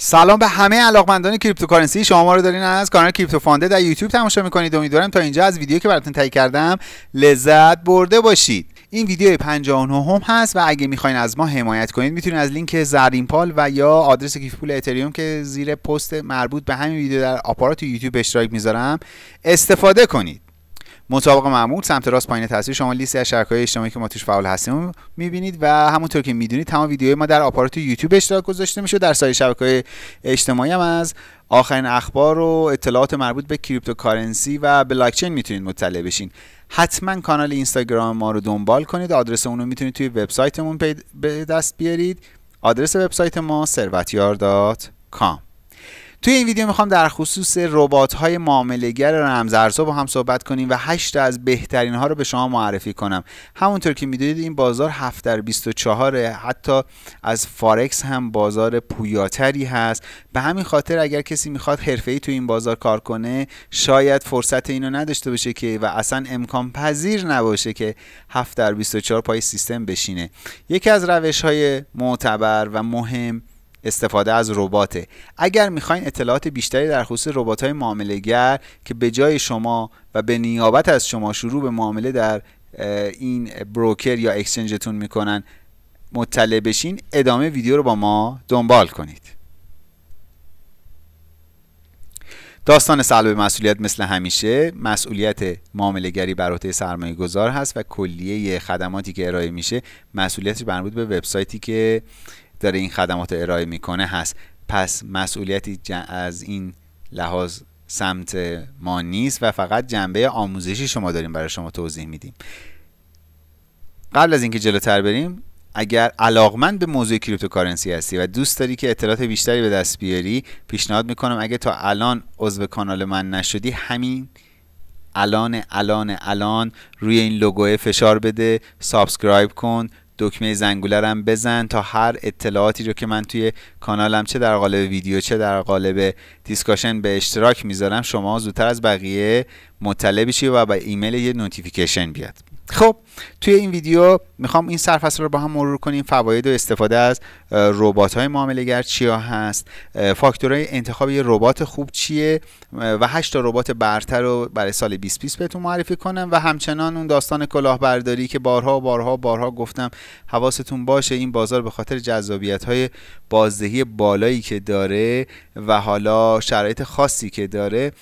سلام به همه علاقمندان کریپتوکارنسی شما ما رو دارین از کانال کریپتو فانده در یوتیوب تماشا میکنید امیدوارم تا اینجا از ویدیو که براتون تهیه کردم لذت برده باشید این ویدیو 59 هم هست و اگه میخواین از ما حمایت کنید میتونید از لینک زرین پال و یا آدرس کیف پول اتریوم که زیر پست مربوط به همین ویدیو در آپارات یوتیوب اشتراک میذارم استفاده کنید مسابقه معمول سمت راست پایین تصویر شما لیستی از های اجتماعی که ما توش فعال هستیم میبینید و همونطور که میدونید تمام ویدیوهای ما در آپارات یوتیوب اشتراک گذاشته میشه در سایر شبکه‌های اجتماعی هم از آخرین اخبار و اطلاعات مربوط به کریپتوکارنسی و بلاکچین میتونید مطلع بشین حتما کانال اینستاگرام ما رو دنبال کنید آدرس اون رو میتونید توی وبسایتمون به دست بیارید آدرس وبسایت ما ثروتیار.com توی این ویدیو میخوام در خصوص ربات های معاملهگر رمزارزها با هم صحبت کنیم و هشت از بهترین ها رو به شما معرفی کنم همونطور که میدونید این بازار 7 در 24 حتی از فارکس هم بازار پویاتری هست به همین خاطر اگر کسی میخواد حرفه ای تو این بازار کار کنه شاید فرصت اینو نداشته باشه که و اصلا امکان پذیر نباشه که 7 در 24 پای سیستم بشینه یکی از روش های معتبر و مهم استفاده از ربات اگر میخواین اطلاعات بیشتری در خصوص ربات های معامله گر که به جای شما و به نیابت از شما شروع به معامله در این بروکر یا اکسچنجتون میکنن مطلع بشین ادامه ویدیو رو با ما دنبال کنید داستان سلب مسئولیت مثل همیشه مسئولیت گری بر عهده سرمایه گذار هست و کلیه خدماتی که ارائه میشه مسئولیتش مربوط به وبسایتی که داره این خدمات ارائه میکنه هست پس مسئولیتی از این لحاظ سمت ما نیست و فقط جنبه آموزشی شما داریم برای شما توضیح میدیم قبل از اینکه جلوتر بریم اگر علاقمند به موضوع کریپتوکارنسی هستی و دوست داری که اطلاعات بیشتری به دست بیاری پیشنهاد میکنم اگه تا الان عضو کانال من نشدی همین الان الان الان روی این لوگوه فشار بده سابسکرایب کن دکمه زنگولرم بزن تا هر اطلاعاتی رو که من توی کانالم چه در قالب ویدیو چه در قالب دیسکاشن به اشتراک میذارم شما زودتر از بقیه مطلع بشی و به ایمیل یه نوتیفیکیشن بیاد خب توی این ویدیو میخوام این سرفصل رو با هم مرور کنیم فواید و استفاده از ربات های گر چیا هست فاکتورهای انتخاب یه ربات خوب چیه و 8 تا ربات برتر رو برای سال 2020 بهتون معرفی کنم و همچنان اون داستان کلاهبرداری که بارها و بارها بارها گفتم حواستون باشه این بازار به خاطر جذابیت های بازدهی بالایی که داره و حالا شرایط خاصی که داره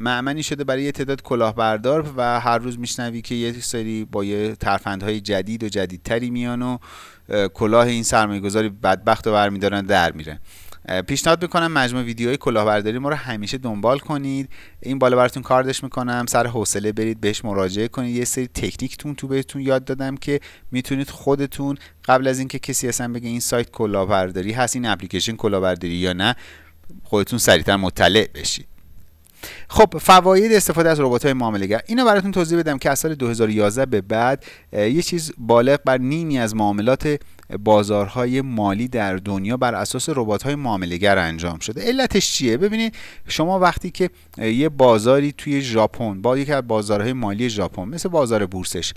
معمنی شده برای تعداد کلاهبردار و هر روز میشنوی که یه سری با یه ترفندهای جدید جدید و جدیدتری میان و کلاه این سرمایه گذاری بدبخت و برمیدارن در میره پیشنهاد میکنم مجموع ویدیوهای کلاهبرداری ما رو همیشه دنبال کنید این بالا براتون کاردش میکنم سر حوصله برید بهش مراجعه کنید یه سری تکنیکتون تو بهتون یاد دادم که میتونید خودتون قبل از اینکه کسی اصلا بگه این سایت کلاهبرداری هست این اپلیکیشن کلاهبرداری یا نه خودتون سریعتر مطلع بشید خب فواید استفاده از ربات‌های معاملهگر اینو براتون توضیح بدم که از سال 2011 به بعد یه چیز بالغ بر نیمی از معاملات بازارهای مالی در دنیا بر اساس ربات‌های معاملهگر انجام شده علتش چیه ببینید شما وقتی که یه بازاری توی ژاپن با یکی از بازارهای مالی ژاپن مثل بازار بورسش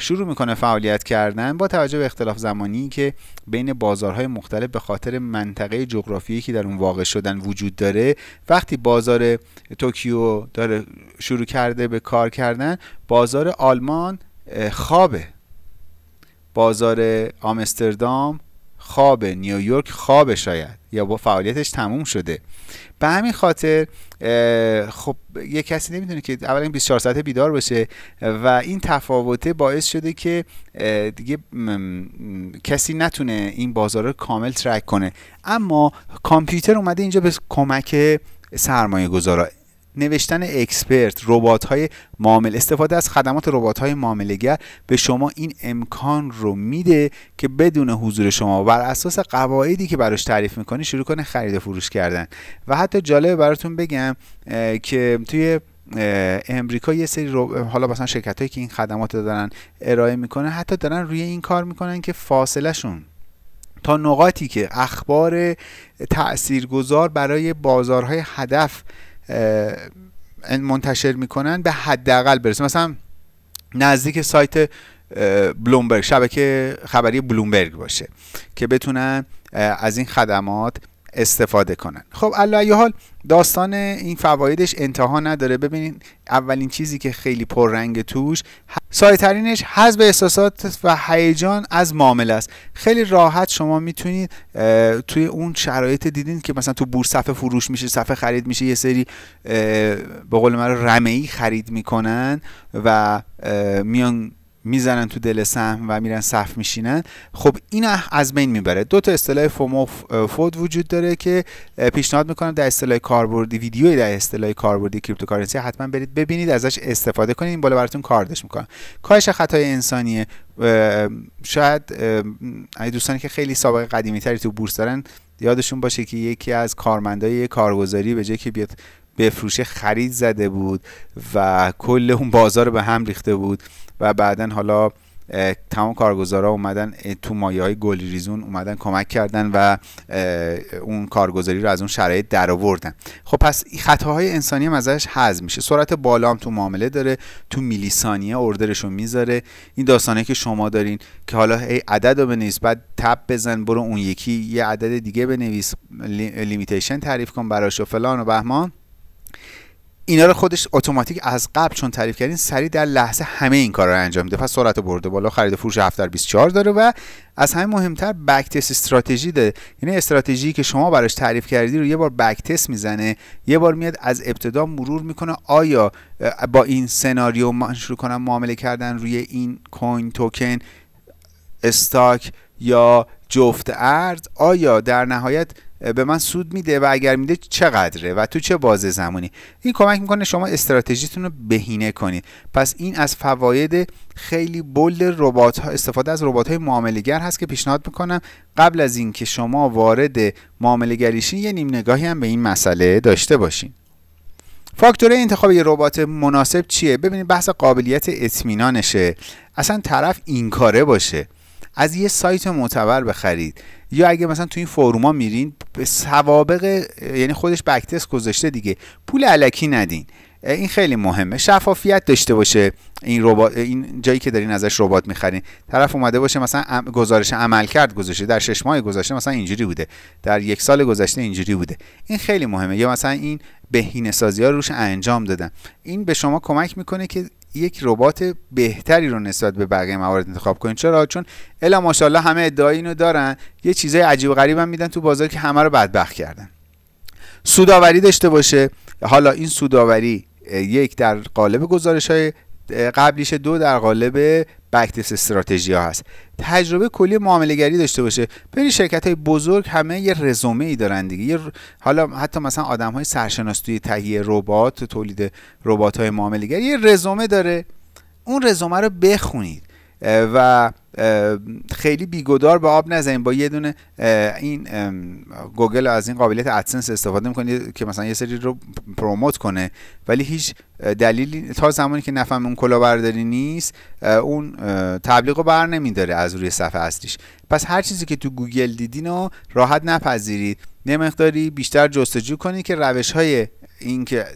شروع میکنه فعالیت کردن با توجه به اختلاف زمانی که بین بازارهای مختلف به خاطر منطقه جغرافیایی که در اون واقع شدن وجود داره وقتی بازار توکیو داره شروع کرده به کار کردن بازار آلمان خوابه بازار آمستردام خواب نیویورک خواب شاید یا با فعالیتش تموم شده به همین خاطر خب یه کسی نمیتونه که اولا 24 ساعته بیدار باشه و این تفاوته باعث شده که دیگه کسی نتونه این بازار رو کامل ترک کنه اما کامپیوتر اومده اینجا به کمک سرمایه گذارا نوشتن اکسپرت ربات های معامل استفاده از خدمات ربات های معاملهگر به شما این امکان رو میده که بدون حضور شما بر اساس قواعدی که براش تعریف میکنی شروع کنه خرید و فروش کردن و حتی جالبه براتون بگم که توی امریکا یه سری حالا مثلا شرکت هایی که این خدمات رو دارن ارائه میکنن حتی دارن روی این کار میکنن که فاصله شون تا نقاطی که اخبار تاثیرگذار برای بازارهای هدف منتشر میکنن به حداقل برسه مثلا نزدیک سایت بلومبرگ شبکه خبری بلومبرگ باشه که بتونن از این خدمات استفاده کنن خب علی حال داستان این فوایدش انتها نداره ببینین اولین چیزی که خیلی پررنگ توش سایترینش ترینش به احساسات و هیجان از معامله است خیلی راحت شما میتونید توی اون شرایط دیدین که مثلا تو بورس صفحه فروش میشه صفحه خرید میشه یه سری به قول من رمه ای خرید میکنن و میان میزنن تو دل سهم و میرن صف میشینن خب این از بین میبره دو تا اصطلاح فومو فود وجود داره که پیشنهاد میکنم در اصطلاح کاربردی ویدیوی در اصطلاح کاربردی کریپتوکارنسی حتما برید ببینید ازش استفاده کنید این بالا براتون کاردش میکنم کاهش خطای انسانیه شاید دوستانی که خیلی سابقه قدیمی تری تو بورس دارن یادشون باشه که یکی از کارمندای کارگزاری به جای که بیاد بفروشه خرید زده بود و کل اون بازار به هم ریخته بود و بعدا حالا تمام کارگزارا اومدن تو مایه های گلی ریزون اومدن کمک کردن و اون کارگزاری رو از اون شرایط در آوردن خب پس خطاهای انسانی هم ازش حذف میشه سرعت بالا هم تو معامله داره تو میلی ثانیه اوردرشو میذاره این داستانه که شما دارین که حالا ای عدد رو بنویس بعد تب بزن برو اون یکی یه عدد دیگه بنویس لیمیتیشن تعریف کن براش و فلان و بهمان اینا رو خودش اتوماتیک از قبل چون تعریف کردین سریع در لحظه همه این کار رو انجام میده پس سرعت برده بالا خرید فروش 7 در 24 داره و از همه مهمتر بک استراتژی ده یعنی استراتژی که شما براش تعریف کردی رو یه بار بک میزنه یه بار میاد از ابتدا مرور میکنه آیا با این سناریو من شروع کنم معامله کردن روی این کوین توکن استاک یا جفت ارز آیا در نهایت به من سود میده و اگر میده چقدره و تو چه بازه زمانی این کمک میکنه شما استراتژیتون رو بهینه کنید پس این از فواید خیلی بلد ربات ها استفاده از ربات های معاملهگر هست که پیشنهاد میکنم قبل از اینکه شما وارد معامله گریشین یه نیم نگاهی هم به این مسئله داشته باشین فاکتور انتخاب یه ربات مناسب چیه ببینید بحث قابلیت اطمینانشه اصلا طرف این کاره باشه از یه سایت معتبر بخرید یا اگه مثلا تو این فروما میرین سوابق یعنی خودش بکتست گذاشته دیگه پول علکی ندین این خیلی مهمه شفافیت داشته باشه این ربات این جایی که دارین ازش ربات میخرین طرف اومده باشه مثلا گزارش عمل کرد گذاشته در شش ماه گذشته مثلا اینجوری بوده در یک سال گذشته اینجوری بوده این خیلی مهمه یا مثلا این بهینه سازی ها روش انجام دادن این به شما کمک میکنه که یک ربات بهتری رو نسبت به بقیه موارد انتخاب کنید چرا چون الا ماشاءالله همه ادعای اینو دارن یه چیزای عجیب و غریب هم میدن تو بازار که همه رو بدبخت کردن سوداوری داشته باشه حالا این سوداوری یک در قالب گزارش های قبلیش دو در قالب استراتژی ها هست تجربه کلی معامله گری داشته باشه بری شرکت های بزرگ همه یه رزومه ای دارن دیگه حالا حتی مثلا آدم های سرشناس توی تهیه ربات تولید ربات های معامله گری یه رزومه داره اون رزومه رو بخونید و خیلی بیگدار به آب نزنید با یه دونه این گوگل از این قابلیت ادسنس استفاده میکنید که مثلا یه سری رو پروموت کنه ولی هیچ دلیلی تا زمانی که نفهم اون برداری نیست اون تبلیغ رو بر نمیداره از روی صفحه اصلیش پس هر چیزی که تو گوگل دیدین رو راحت نپذیرید یه بیشتر جستجو کنید که روش های اینکه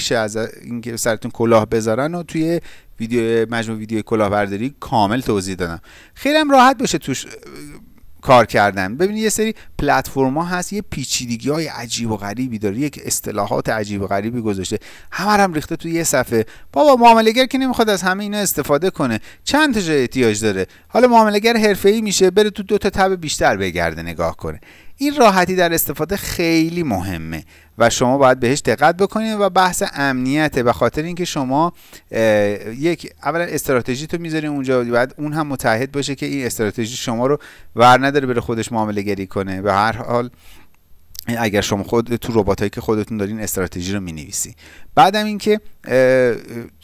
شه از اینکه سرتون کلاه بذارن و توی ویدیو مجموع ویدیو کلاهبرداری کامل توضیح دادم خیلی هم راحت بشه توش کار کردن ببینید یه سری پلتفرما هست یه پیچیدگی های عجیب و غریبی داره یک اصطلاحات عجیب و غریبی گذاشته همه هم ریخته توی یه صفحه بابا گر که نمیخواد از همه اینا استفاده کنه چند تا احتیاج داره حالا حرفه ای میشه بره تو دو تا تب بیشتر بگرده نگاه کنه این راحتی در استفاده خیلی مهمه و شما باید بهش دقت بکنید و بحث امنیت به خاطر اینکه شما یک اولا استراتژی تو میذاری اونجا بعد اون هم متحد باشه که این استراتژی شما رو ور نداره بره خودش معامله گری کنه به هر حال اگر شما خود تو رباتایی که خودتون دارین استراتژی رو مینویسی بعدم اینکه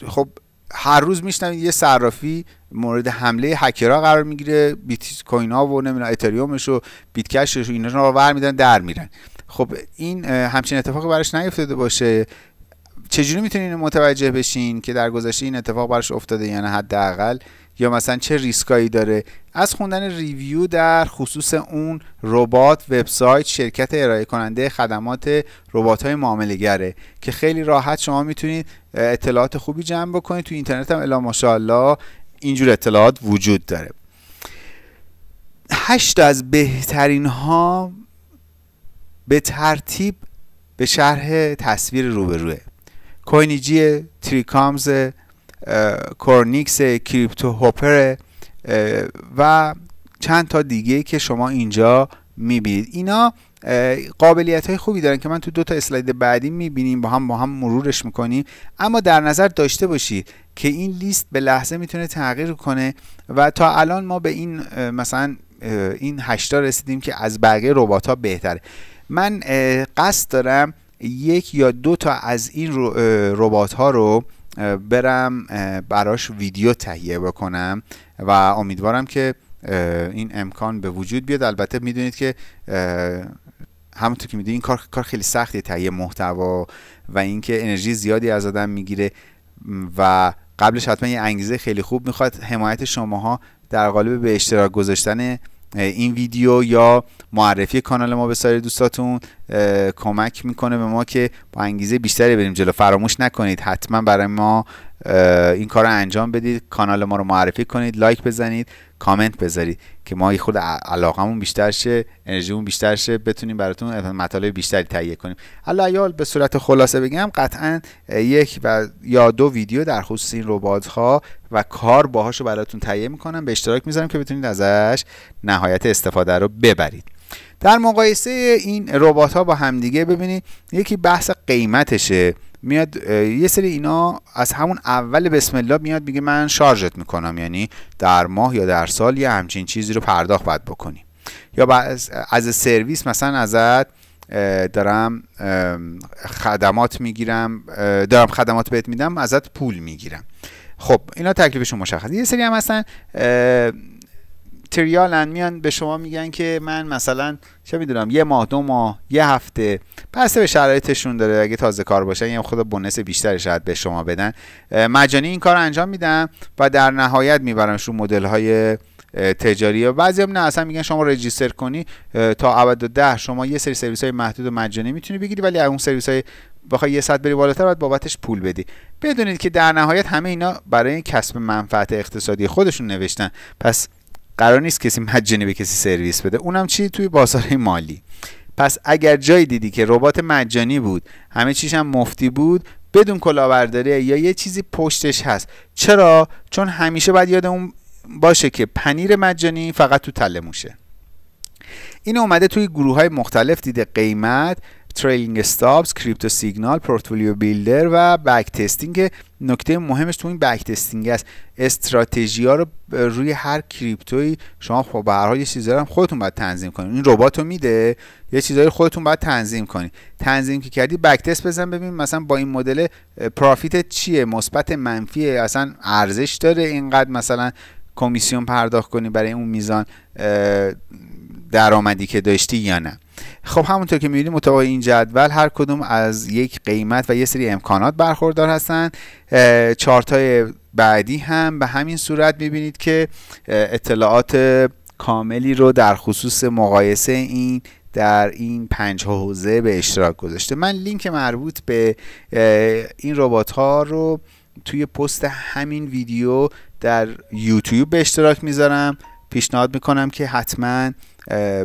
خب هر روز میشنوید یه صرافی مورد حمله هکرها قرار میگیره بیت کوین ها و نمیدونم اتریومش و بیت و اینا رو در میرن خب این همچین اتفاقی براش نیفتاده باشه چجوری میتونین متوجه بشین که در گذشته این اتفاق براش افتاده یعنی حداقل یا مثلا چه ریسکایی داره از خوندن ریویو در خصوص اون ربات وبسایت شرکت ارائه کننده خدمات ربات های معامله که خیلی راحت شما میتونید اطلاعات خوبی جمع بکنید تو اینترنت هم الا ماشاءالله اینجور اطلاعات وجود داره هشت از بهترین ها به ترتیب به شرح تصویر روبروه کوینیجی تریکامز کورنیکس کریپتو هوپر و چند تا دیگه که شما اینجا میبینید اینا قابلیت های خوبی دارن که من تو دو تا اسلاید بعدی میبینیم با هم با هم مرورش میکنیم اما در نظر داشته باشید که این لیست به لحظه میتونه تغییر کنه و تا الان ما به این مثلا این هشتا رسیدیم که از بقیه ربات ها بهتره من قصد دارم یک یا دو تا از این ربات ها رو برم براش ویدیو تهیه بکنم و امیدوارم که این امکان به وجود بیاد البته میدونید که همونطور که میدونید این کار کار خیلی سختی تهیه محتوا و اینکه انرژی زیادی از آدم میگیره و قبلش حتما یه انگیزه خیلی خوب میخواد حمایت شماها در قالب به اشتراک گذاشتن این ویدیو یا معرفی کانال ما به سایر دوستاتون کمک میکنه به ما که با انگیزه بیشتری بریم جلو فراموش نکنید حتما برای ما این کار رو انجام بدید کانال ما رو معرفی کنید لایک بزنید کامنت بذارید که ما یه خود علاقمون بیشتر شه انرژیمون بیشتر شه بتونیم براتون مطالب بیشتری تهیه کنیم حالا به صورت خلاصه بگم قطعا یک و یا دو ویدیو در خصوص این ربات ها و کار باهاش رو براتون تهیه میکنم به اشتراک میذارم که بتونید ازش نهایت استفاده رو ببرید در مقایسه این ربات ها با همدیگه ببینید یکی بحث قیمتشه میاد یه سری اینا از همون اول بسم الله میاد میگه من شارژت میکنم یعنی در ماه یا در سال یه همچین چیزی رو پرداخت باید بکنی یا از سرویس مثلا ازت دارم خدمات میگیرم دارم خدمات بهت میدم ازت پول میگیرم خب اینا تکلیفشون مشخصه یه سری هم مثلا. تریالن میان به شما میگن که من مثلا چه میدونم یه ماه دو ماه یه هفته پس به شرایطشون داره اگه تازه کار باشن یا خود بونس بیشتری شاید به شما بدن مجانی این کار انجام میدم و در نهایت میبرمش رو مدل های تجاری و بعضی هم نه اصلا میگن شما رجیستر کنی تا و ده شما یه سری سرویس های محدود و مجانی میتونی بگیری ولی اون سرویس های بخوای یه صد بری بالاتر باید بابتش پول بدی بدونید که در نهایت همه اینا برای کسب منفعت اقتصادی خودشون نوشتن پس قرار نیست کسی مجانی به کسی سرویس بده اونم چی توی بازار مالی پس اگر جایی دیدی که ربات مجانی بود همه چیش هم مفتی بود بدون کلاهبرداری یا یه چیزی پشتش هست چرا چون همیشه باید یادمون باشه که پنیر مجانی فقط تو تله موشه این اومده توی گروه های مختلف دیده قیمت تریلینگ استابس کریپتو سیگنال پورتفولیو بیلدر و بک تستینگ نکته مهمش تو این بک تستینگ است استراتژی ها رو روی هر کریپتوی شما خب به هر حال یه چیزی هم خودتون باید تنظیم کنید این ربات میده یه چیزایی خودتون باید تنظیم کنید تنظیم که کردی بک تست بزن ببین مثلا با این مدل پروفیت چیه مثبت منفی اصلا ارزش داره اینقدر مثلا کمیسیون پرداخت کنی برای اون میزان درآمدی که داشتی یا نه خب همونطور که میبینید مطابق این جدول هر کدوم از یک قیمت و یه سری امکانات برخوردار هستن چارت های بعدی هم به همین صورت میبینید که اطلاعات کاملی رو در خصوص مقایسه این در این پنج حوزه به اشتراک گذاشته من لینک مربوط به این ربات ها رو توی پست همین ویدیو در یوتیوب به اشتراک میذارم پیشنهاد میکنم که حتما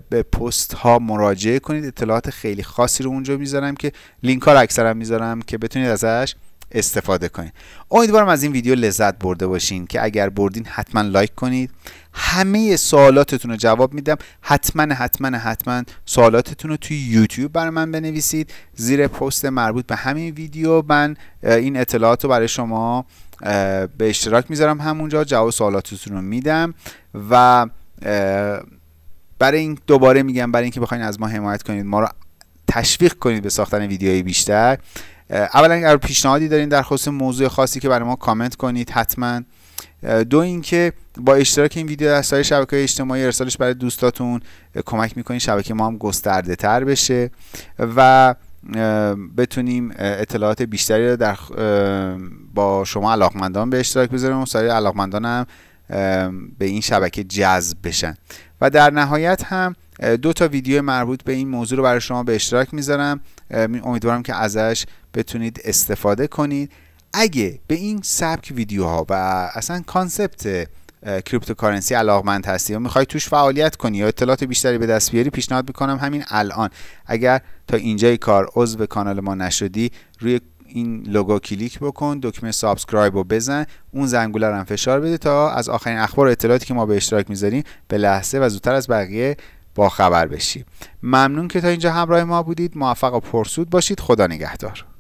به پست ها مراجعه کنید اطلاعات خیلی خاصی رو اونجا میذارم که لینک ها رو اکثرا میذارم که بتونید ازش استفاده کنید امیدوارم از این ویدیو لذت برده باشین که اگر بردین حتما لایک کنید همه سوالاتتون رو جواب میدم حتما حتما حتما سوالاتتون رو توی یوتیوب برای من بنویسید زیر پست مربوط به همین ویدیو من این اطلاعات رو برای شما به اشتراک میذارم همونجا جواب سوالاتتون رو میدم و برای این دوباره میگم برای اینکه بخواین از ما حمایت کنید ما رو تشویق کنید به ساختن ویدیوهای بیشتر اولا اگر پیشنهادی دارین در خصوص موضوع خاصی که برای ما کامنت کنید حتما دو اینکه با اشتراک این ویدیو در سایر شبکه اجتماعی ارسالش برای دوستاتون کمک میکنید شبکه ما هم گسترده تر بشه و بتونیم اطلاعات بیشتری رو در با شما علاقمندان به اشتراک بذاریم و سایر علاقمندان هم به این شبکه جذب بشن و در نهایت هم دو تا ویدیو مربوط به این موضوع رو برای شما به اشتراک میذارم امیدوارم که ازش بتونید استفاده کنید اگه به این سبک ویدیوها و اصلا کانسپت کریپتوکارنسی علاقمند هستی و میخوای توش فعالیت کنی یا اطلاعات بیشتری به دست بیاری پیشنهاد میکنم همین الان اگر تا اینجای کار عضو کانال ما نشدی روی این لوگو کلیک بکن دکمه سابسکرایب رو بزن اون زنگوله رو هم فشار بده تا از آخرین اخبار و اطلاعاتی که ما به اشتراک میذاریم به لحظه و زودتر از بقیه با خبر بشی ممنون که تا اینجا همراه ما بودید موفق و پرسود باشید خدا نگهدار